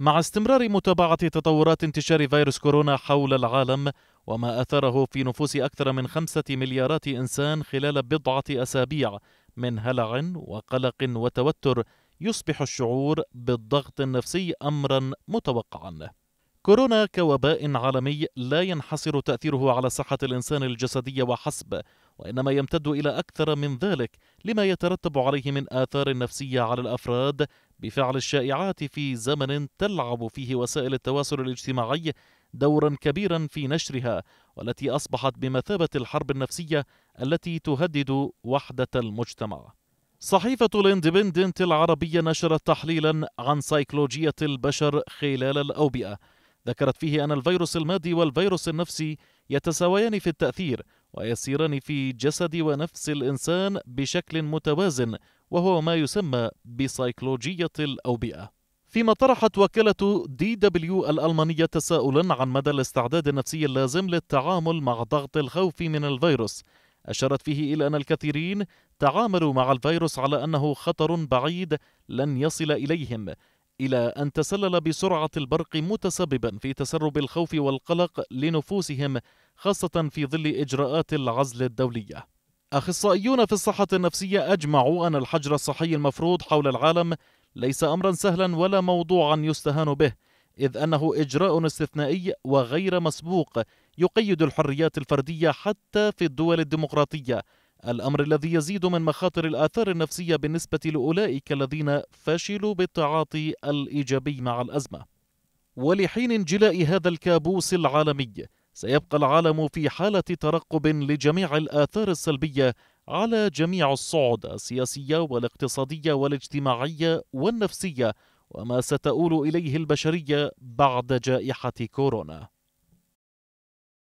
مع استمرار متابعة تطورات انتشار فيروس كورونا حول العالم وما أثره في نفوس أكثر من خمسة مليارات إنسان خلال بضعة أسابيع من هلع وقلق وتوتر يصبح الشعور بالضغط النفسي أمرا متوقعا كورونا كوباء عالمي لا ينحصر تأثيره على صحة الإنسان الجسدية وحسب وإنما يمتد إلى أكثر من ذلك لما يترتب عليه من آثار نفسية على الأفراد بفعل الشائعات في زمن تلعب فيه وسائل التواصل الاجتماعي دورا كبيرا في نشرها والتي اصبحت بمثابه الحرب النفسيه التي تهدد وحده المجتمع. صحيفه الاندبندنت العربيه نشرت تحليلا عن سيكولوجيه البشر خلال الاوبئه. ذكرت فيه ان الفيروس المادي والفيروس النفسي يتساويان في التاثير ويسيران في جسد ونفس الانسان بشكل متوازن وهو ما يسمى بسيكولوجية الأوبئة فيما طرحت وكالة دي دبليو الألمانية تساؤلا عن مدى الاستعداد النفسي اللازم للتعامل مع ضغط الخوف من الفيروس أشارت فيه إلى أن الكثيرين تعاملوا مع الفيروس على أنه خطر بعيد لن يصل إليهم إلى أن تسلل بسرعة البرق متسببا في تسرب الخوف والقلق لنفوسهم خاصة في ظل إجراءات العزل الدولية أخصائيون في الصحة النفسية أجمعوا أن الحجر الصحي المفروض حول العالم ليس أمرا سهلا ولا موضوعا يستهان به إذ أنه إجراء استثنائي وغير مسبوق يقيد الحريات الفردية حتى في الدول الديمقراطية الأمر الذي يزيد من مخاطر الآثار النفسية بالنسبة لأولئك الذين فشلوا بالتعاطي الإيجابي مع الأزمة ولحين انجلاء هذا الكابوس العالمي سيبقى العالم في حالة ترقب لجميع الآثار السلبية على جميع الصعد السياسية والاقتصادية والاجتماعية والنفسية وما ستؤول إليه البشرية بعد جائحة كورونا